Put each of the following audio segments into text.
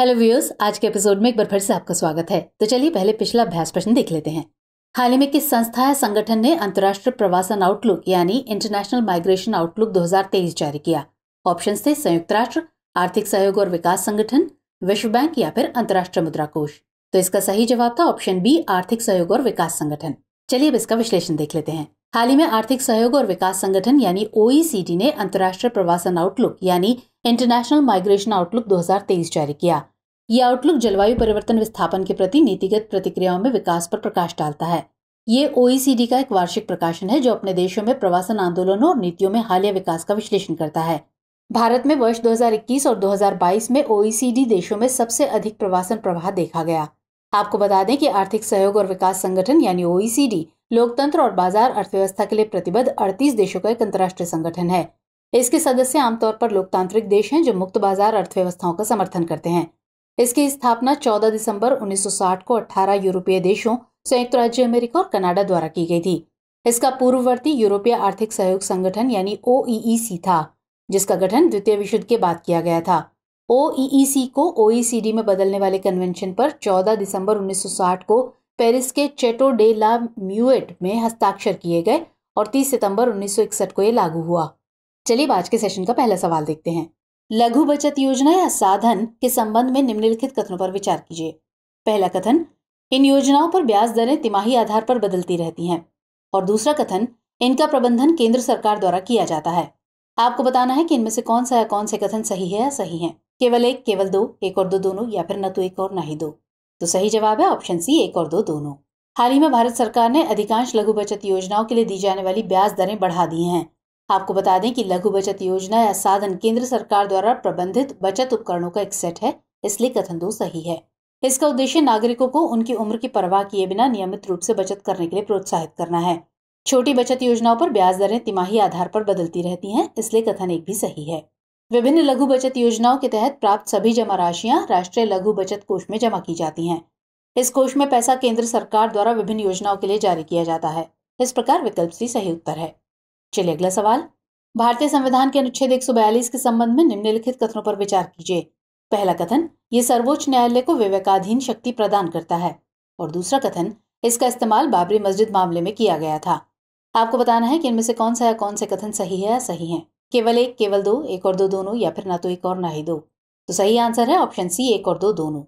hello viewers आज के episode में एक बार फिर से आपका स्वागत है तो चलिए पहले पिछला अभ्यास प्रश्न देख लेते हैं हाल ही में किस संस्था या संगठन ने अंतर्राष्ट्रीय प्रवासन आउटलुक यानी इंटरनेशनल माइग्रेशन आउटलुक 2023 जारी किया ऑप्शन थे संयुक्त राष्ट्र आर्थिक सहयोग और विकास संगठन विश्व बैंक या फिर अंतर्राष्ट्रीय मुद्रा कोष तो इसका सही जवाब था ऑप्शन बी आर्थिक सहयोग और विकास संगठन चलिए अब इसका विश्लेषण देख लेते हैं हाल ही में आर्थिक सहयोग और विकास संगठन यानी ओईसीडी e ने अंतर्राष्ट्रीय प्रवासन आउटलुक यानी इंटरनेशनल माइग्रेशन आउटलुक 2023 जारी किया ये आउटलुक जलवायु परिवर्तन विस्थापन के प्रति नीतिगत प्रतिक्रियाओं में विकास पर प्रकाश डालता है ये ओईसीडी e का एक वार्षिक प्रकाशन है जो अपने देशों में प्रवासन आंदोलनों और नीतियों में हालिया विकास का विश्लेषण करता है भारत में वर्ष 2021 और 2022 में ओईसीडी e देशों में सबसे अधिक प्रवासन प्रवाह देखा गया आपको बता दें कि आर्थिक सहयोग और विकास संगठन यानी ओईसीडी लोकतंत्र और बाजार अर्थव्यवस्था के लिए प्रतिबद्ध अड़तीस देशों का एक अंतर्राष्ट्रीय संगठन है इसके सदस्य आमतौर पर लोकतांत्रिक देश हैं जो मुक्त बाजार अर्थव्यवस्थाओं का समर्थन करते हैं इसकी स्थापना 14 दिसंबर 1960 को 18 यूरोपीय देशों संयुक्त राज्य अमेरिका और कनाडा द्वारा की गई थी इसका पूर्ववर्ती यूरोपीय आर्थिक सहयोग संगठन यानी ओ e e था जिसका गठन द्वितीय विश्व के बाद किया गया था ओ e को ओ में बदलने वाले कन्वेंशन पर 14 दिसंबर 1960 को पेरिस के चेटो डे ला म्यूएट में हस्ताक्षर किए गए और 30 सितंबर 1961 को ये लागू हुआ चलिए आज के सेशन का पहला सवाल देखते हैं लघु बचत योजना या साधन के संबंध में निम्नलिखित कथनों पर विचार कीजिए पहला कथन इन योजनाओं पर ब्याज दरें तिमाही आधार पर बदलती रहती हैं और दूसरा कथन इनका प्रबंधन केंद्र सरकार द्वारा किया जाता है आपको बताना है कि इनमें से कौन सा या कौन से कथन सही है या सही है केवल एक केवल दो एक और दो दोनों या फिर न तो एक और ना ही दो तो सही जवाब है ऑप्शन सी एक और दो दोनों हाल ही में भारत सरकार ने अधिकांश लघु बचत योजनाओं के लिए दी जाने वाली ब्याज दरें बढ़ा दी हैं आपको बता दें कि लघु बचत योजना या साधन केंद्र सरकार द्वारा प्रबंधित बचत उपकरणों का एक सेट है इसलिए कथन दो सही है इसका उद्देश्य नागरिकों को उनकी उम्र की परवाह किए बिना नियमित रूप से बचत करने के लिए प्रोत्साहित करना है छोटी बचत योजनाओं पर ब्याज दरें तिमाही आधार पर बदलती रहती हैं इसलिए कथन एक भी सही है विभिन्न लघु बचत योजनाओं के तहत प्राप्त सभी जमा राशियां राष्ट्रीय लघु बचत कोष में जमा की जाती हैं इस कोष में पैसा केंद्र सरकार द्वारा विभिन्न योजनाओं के लिए जारी किया जाता है इस प्रकार विकल्प सी सही उत्तर है चलिए अगला सवाल भारतीय संविधान के अनुच्छेद एक के संबंध में निम्नलिखित कथनों पर विचार कीजिए पहला कथन ये सर्वोच्च न्यायालय को विवेकाधीन शक्ति प्रदान करता है और दूसरा कथन इसका इस्तेमाल बाबरी मस्जिद मामले में किया गया था आपको बताना है कि इनमें से कौन सा या कौन से कथन सही है या सही है केवल एक केवल दो एक और दो दोनों या फिर ना तो एक और ना ही दो तो सही आंसर है ऑप्शन सी एक और दो दोनों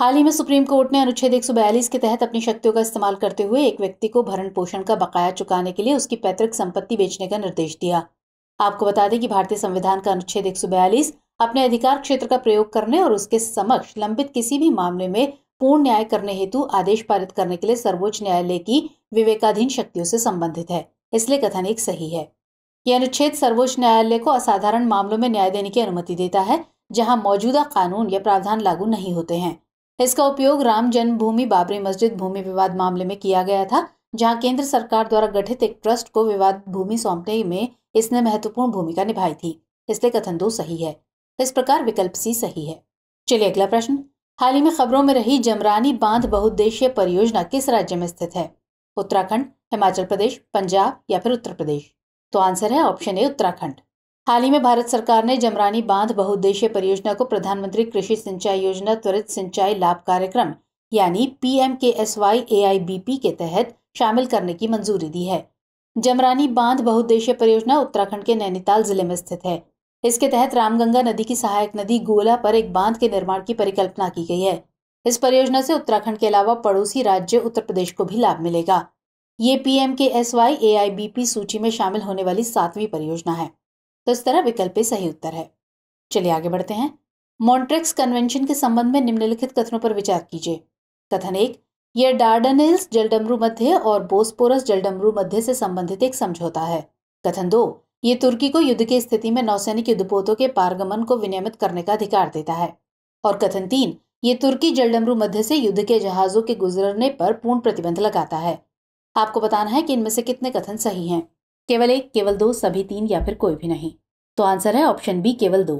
हाल ही में सुप्रीम कोर्ट ने अनुच्छेद एक के तहत अपनी शक्तियों का इस्तेमाल करते हुए एक व्यक्ति को भरण पोषण का बकाया चुकाने के लिए उसकी पैतृक संपत्ति बेचने का निर्देश दिया आपको बता दें कि भारतीय संविधान का अनुच्छेद एक अपने अधिकार क्षेत्र का प्रयोग करने और उसके समक्ष लंबित किसी भी मामले में पूर्ण न्याय करने हेतु आदेश पारित करने के लिए सर्वोच्च न्यायालय की विवेकाधीन शक्तियों से संबंधित है इसलिए कथन एक सही है ये अनुच्छेद सर्वोच्च न्यायालय को असाधारण मामलों में न्याय देने की अनुमति देता है जहां मौजूदा कानून या प्रावधान लागू नहीं होते हैं इसका उपयोग राम जन्मभूमि बाबरी मस्जिद भूमि विवाद मामले में किया गया था जहां केंद्र सरकार द्वारा गठित एक ट्रस्ट को विवाद भूमि सौंपने में इसने महत्वपूर्ण भूमिका निभाई थी इसलिए कथन दो सही है इस प्रकार विकल्प सी सही है चलिए अगला प्रश्न हाल ही में खबरों में रही जमरानी बांध बहुउद्देशीय परियोजना किस राज्य में स्थित है उत्तराखंड हिमाचल प्रदेश पंजाब या फिर उत्तर प्रदेश तो आंसर है ऑप्शन ए उत्तराखंड हाल ही में भारत सरकार ने जमरानी बांध बहुद्देशीय परियोजना को प्रधानमंत्री कृषि सिंचाई योजना त्वरित सिंचाई लाभ कार्यक्रम यानी P M K S Y A I B P के तहत शामिल करने की मंजूरी दी है जमरानी बांध बहुउद्देशीय परियोजना उत्तराखंड के नैनीताल जिले में स्थित है इसके तहत रामगंगा नदी की सहायक नदी गोला पर एक बांध के निर्माण की परिकल्पना की गई है इस परियोजना से उत्तराखंड के अलावा पड़ोसी राज्य उत्तर प्रदेश को भी लाभ मिलेगा ये P M K S Y A I B P सूची में शामिल होने वाली सातवीं परियोजना है तो इस तरह विकल्प सही उत्तर है चलिए आगे बढ़ते हैं मॉन्ट्रेक्स कन्वेंशन के संबंध में निम्नलिखित कथनों पर विचार कीजिए कथन एक यह डार्डनिल्स जलडमरू मध्य और बोस्पोरस जलडमरू मध्य से संबंधित एक समझौता है कथन दो ये तुर्की को युद्ध की स्थिति में नौसैनिक युद्धपोतों के पारगमन को विनियमित करने का अधिकार देता है और कथन तीन ये तुर्की जलडमरू मध्य से युद्ध के जहाजों के गुजरने पर पूर्ण प्रतिबंध लगाता है आपको बताना है कि इनमें से कितने कथन सही हैं केवल एक केवल दो सभी तीन या फिर कोई भी नहीं तो आंसर है ऑप्शन बी केवल दो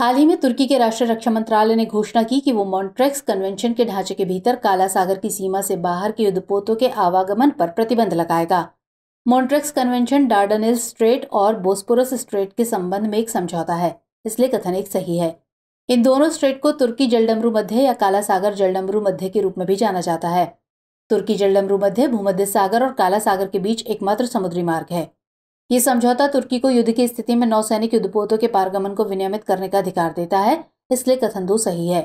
हाल ही में तुर्की के राष्ट्रीय रक्षा मंत्रालय ने घोषणा की कि वो मॉन्ट्रेक्स कन्वेंशन के ढांचे के भीतर काला सागर की सीमा से बाहर के युद्धपोतों के आवागमन पर प्रतिबंध लगाएगा मॉन्ट्रेक्स कन्वेंशन डार्डनिल स्ट्रेट और बोस्पोरस स्ट्रेट के संबंध में एक समझौता है इसलिए कथन एक सही है इन दोनों स्ट्रेट को तुर्की जलडमरू मध्य या काला सागर जलडमरू मध्य के रूप में भी जाना जाता है तुर्की जलडमरू मध्य भूमध्य सागर और काला सागर के बीच एकमात्र समुद्री मार्ग है ये समझौता तुर्की को युद्ध की स्थिति में नौसैनिक युद्धपोतों के पारगमन को विनियमित करने का अधिकार देता है इसलिए कथन दो सही है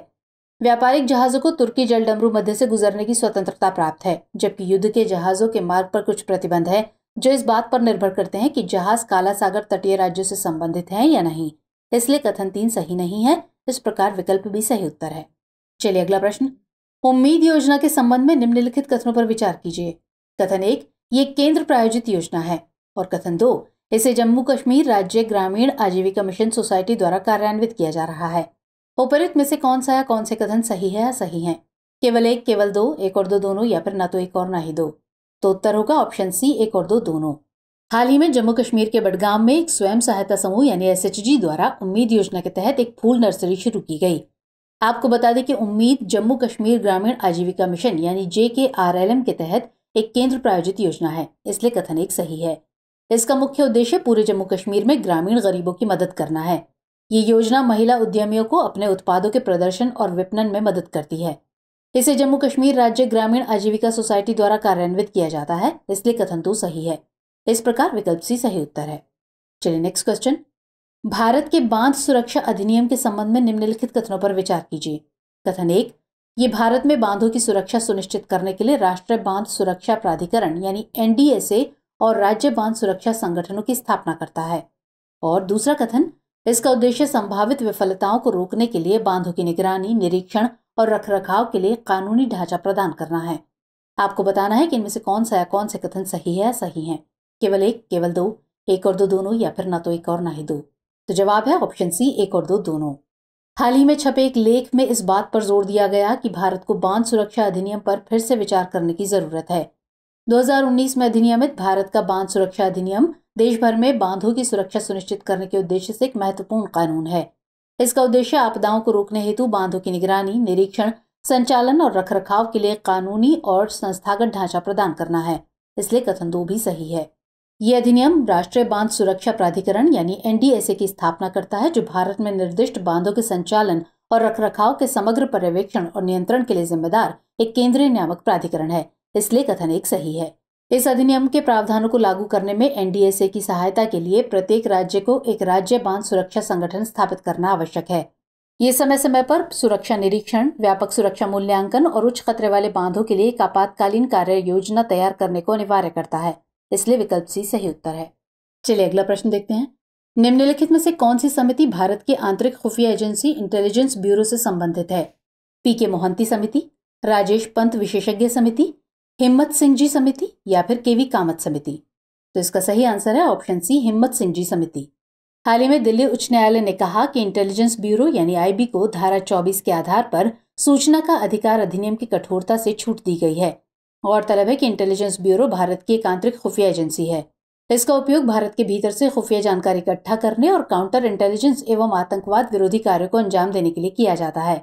व्यापारिक जहाजों को तुर्की जलडमरू मध्य से गुजरने की स्वतंत्रता प्राप्त है जबकि युद्ध के जहाजों के मार्ग पर कुछ प्रतिबंध है जो इस बात पर निर्भर करते हैं कि जहाज काला सागर तटीय राज्यों से संबंधित हैं या नहीं इसलिए कथन तीन सही नहीं है इस प्रकार विकल्प भी सही उत्तर है चलिए अगला प्रश्न उम्मीद योजना के संबंध में निम्नलिखित कथनों पर विचार कीजिए कथन एक ये केंद्र प्रायोजित योजना है और कथन दो इसे जम्मू कश्मीर राज्य ग्रामीण आजीविका मिशन सोसाइटी द्वारा कार्यान्वित किया जा रहा है उपरित में से कौन सा या कौन से कथन सही है या सही है केवल एक केवल दो एक और दो दोनों या फिर ना तो एक और ना ही दो तो उत्तर होगा ऑप्शन सी एक और दो दोनों हाल ही में जम्मू कश्मीर के बडगाम में एक स्वयं सहायता समूह यानी एसएचजी द्वारा उम्मीद योजना के तहत एक फूल नर्सरी शुरू की गई आपको बता दें कि उम्मीद जम्मू कश्मीर ग्रामीण आजीविका मिशन यानी जे के आर एल एम के तहत एक केंद्र प्रायोजित योजना है इसलिए कथन एक सही है इसका मुख्य उद्देश्य पूरे जम्मू कश्मीर में ग्रामीण गरीबों की मदद करना है ये योजना महिला उद्यमियों को अपने उत्पादों के प्रदर्शन और विपणन में मदद करती है इसे जम्मू कश्मीर राज्य ग्रामीण आजीविका सोसाइटी द्वारा कार्यान्वित किया जाता है इसलिए कथन तो सही है इस प्रकार विकल्प सी सही उत्तर है चलिए नेक्स्ट क्वेश्चन भारत के बांध सुरक्षा अधिनियम के संबंध में निम्नलिखित कथनों पर विचार कीजिए कथन एक ये भारत में बांधों की सुरक्षा सुनिश्चित करने के लिए राष्ट्रीय बांध सुरक्षा प्राधिकरण यानी एनडीएसए और राज्य बांध सुरक्षा संगठनों की स्थापना करता है और दूसरा कथन इसका उद्देश्य संभावित विफलताओं को रोकने के लिए बांधों की निगरानी निरीक्षण और रखरखाव के लिए कानूनी ढांचा प्रदान करना है आपको बताना है कि इनमें से कौन सा या कौन से कथन सही है या सही है केवल एक केवल दो एक और दो दोनों या फिर ना तो एक और ना ही दो तो जवाब है ऑप्शन सी एक और दो दोनों हाल ही में छपे एक लेख में इस बात पर जोर दिया गया कि भारत को बांध सुरक्षा अधिनियम पर फिर से विचार करने की जरूरत है 2019 में अधिनियमित भारत का बांध सुरक्षा अधिनियम देश भर में बांधों की सुरक्षा सुनिश्चित करने के उद्देश्य से एक महत्वपूर्ण कानून है इसका उद्देश्य आपदाओं को रोकने हेतु बांधों की निगरानी निरीक्षण संचालन और रखरखाव के लिए कानूनी और संस्थागत ढांचा प्रदान करना है इसलिए कथन दो भी सही है ये अधिनियम राष्ट्रीय बांध सुरक्षा प्राधिकरण यानी एनडीएसए की स्थापना करता है जो भारत में निर्दिष्ट बांधों के संचालन और रखरखाव के समग्र पर्यवेक्षण और नियंत्रण के लिए जिम्मेदार एक केंद्रीय नियामक प्राधिकरण है इसलिए कथन एक सही है इस अधिनियम के प्रावधानों को लागू करने में एनडीएसए की सहायता के लिए प्रत्येक राज्य को एक राज्य बांध सुरक्षा संगठन स्थापित करना आवश्यक है ये समय समय पर सुरक्षा निरीक्षण व्यापक सुरक्षा मूल्यांकन और उच्च खतरे वाले बांधों के लिए एक आपातकालीन कार्य योजना तैयार करने को अनिवार्य करता है इसलिए विकल्प सी सही उत्तर है चलिए अगला प्रश्न देखते हैं निम्नलिखित में से कौन सी समिति भारत की आंतरिक खुफिया एजेंसी इंटेलिजेंस ब्यूरो से संबंधित है पी के मोहंती समिति राजेश पंत विशेषज्ञ समिति हिम्मत सिंह जी समिति या फिर केवी कामत समिति तो इसका सही आंसर है ऑप्शन सी हिम्मत सिंह जी समिति हाल ही में दिल्ली उच्च न्यायालय ने कहा कि इंटेलिजेंस ब्यूरो यानी आईबी को धारा 24 के आधार पर सूचना का अधिकार अधिनियम की कठोरता से छूट दी गई है गौरतलब है कि इंटेलिजेंस ब्यूरो भारत की एक आंतरिक खुफिया एजेंसी है इसका उपयोग भारत के भीतर से खुफिया जानकारी इकट्ठा करने और काउंटर इंटेलिजेंस एवं आतंकवाद विरोधी कार्यों को अंजाम देने के लिए किया जाता है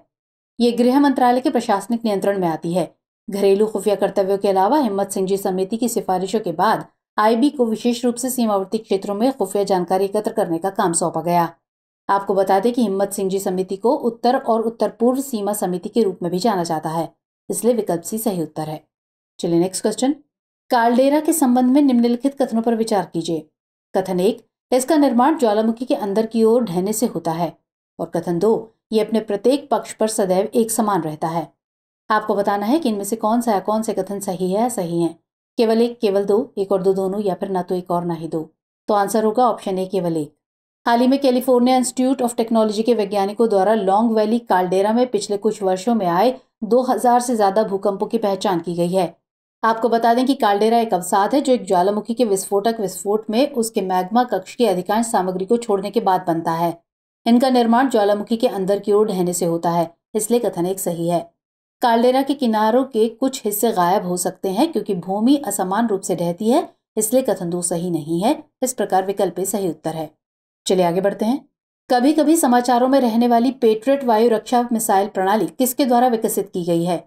ये गृह मंत्रालय के प्रशासनिक नियंत्रण में आती है घरेलू खुफिया कर्तव्यों के अलावा हिम्मत सिंह जी समिति की सिफारिशों के बाद आईबी को विशेष रूप से सीमावर्ती क्षेत्रों में खुफिया जानकारी एकत्र करने का काम सौंपा गया आपको बता दें कि हिम्मत सिंह जी समिति को उत्तर और उत्तर पूर्व सीमा समिति के रूप में भी जाना जाता है इसलिए विकल्प सी सही उत्तर है चलिए नेक्स्ट क्वेश्चन कालडेरा के संबंध में निम्नलिखित कथनों पर विचार कीजिए कथन एक इसका निर्माण ज्वालामुखी के अंदर की ओर ढहने से होता है और कथन दो ये अपने प्रत्येक पक्ष पर सदैव एक समान रहता है आपको बताना है कि इनमें से कौन सा या कौन से कथन सही है या सही है केवल एक केवल दो एक और दो दोनों या फिर ना तो एक और ना ही दो तो आंसर होगा ऑप्शन ए केवल एक हाल ही में कैलिफोर्निया इंस्टीट्यूट ऑफ टेक्नोलॉजी के वैज्ञानिकों द्वारा लॉन्ग वैली कालडेरा में पिछले कुछ वर्षों में आए 2000 से ज़्यादा भूकंपों की पहचान की गई है आपको बता दें कि कालडेरा एक अवसाद है जो एक ज्वालामुखी के विस्फोटक विस्फोट में उसके मैग्मा कक्ष की अधिकांश सामग्री को छोड़ने के बाद बनता है इनका निर्माण ज्वालामुखी के अंदर की ओर ढहने से होता है इसलिए कथन एक सही है कालडेरा के किनारों के कुछ हिस्से गायब हो सकते हैं क्योंकि भूमि असमान रूप से ढहती है इसलिए कथन दो सही नहीं है इस प्रकार विकल्प सही उत्तर है चलिए आगे बढ़ते हैं कभी कभी समाचारों में रहने वाली पेट्रेट वायु रक्षा मिसाइल प्रणाली किसके द्वारा विकसित की गई है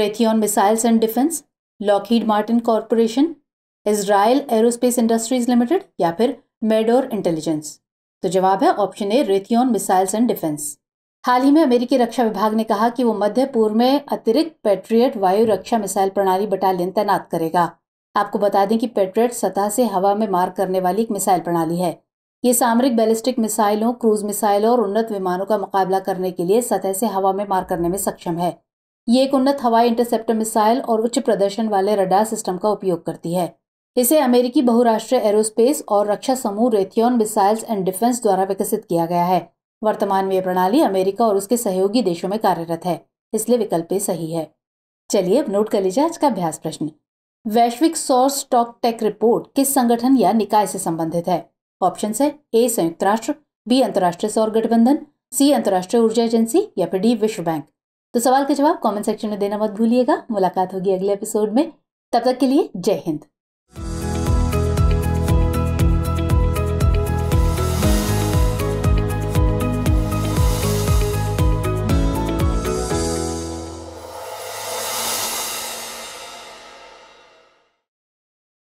Raytheon missiles and defence Lockheed Martin corporation Israel aerospace industries limited या फिर मेडोर इंटेलिजेंस तो जवाब है option A Raytheon missiles and defence हाल ही में अमेरिकी रक्षा विभाग ने कहा कि वो मध्य पूर्व में अतिरिक्त पेट्रियट वायु रक्षा मिसाइल प्रणाली बटालियन तैनात करेगा आपको बता दें कि पेट्रियट सतह से हवा में मार करने वाली एक मिसाइल प्रणाली है ये सामरिक बैलिस्टिक मिसाइलों क्रूज मिसाइलों और उन्नत विमानों का मुकाबला करने के लिए सतह से हवा में मार करने में सक्षम है ये एक उन्नत हवाई इंटरसेप्टर मिसाइल और उच्च प्रदर्शन वाले रडार सिस्टम का उपयोग करती है इसे अमेरिकी बहुराष्ट्रीय एरोस्पेस और रक्षा समूह रेथियन मिसाइल्स एंड डिफेंस द्वारा विकसित किया गया है वर्तमान में यह प्रणाली अमेरिका और उसके सहयोगी देशों में कार्यरत है इसलिए विकल्प सही है चलिए अब नोट कर लीजिए आज का अभ्यास प्रश्न वैश्विक सौर स्टॉक टेक रिपोर्ट किस संगठन या निकाय से संबंधित है ऑप्शन है ए संयुक्त राष्ट्र बी अंतर्राष्ट्रीय सौर गठबंधन सी अंतर्राष्ट्रीय ऊर्जा एजेंसी या फिर डी विश्व बैंक तो सवाल का जवाब कमेंट सेक्शन में देना मत भूलिएगा मुलाकात होगी अगले एपिसोड में तब तक के लिए जय हिंद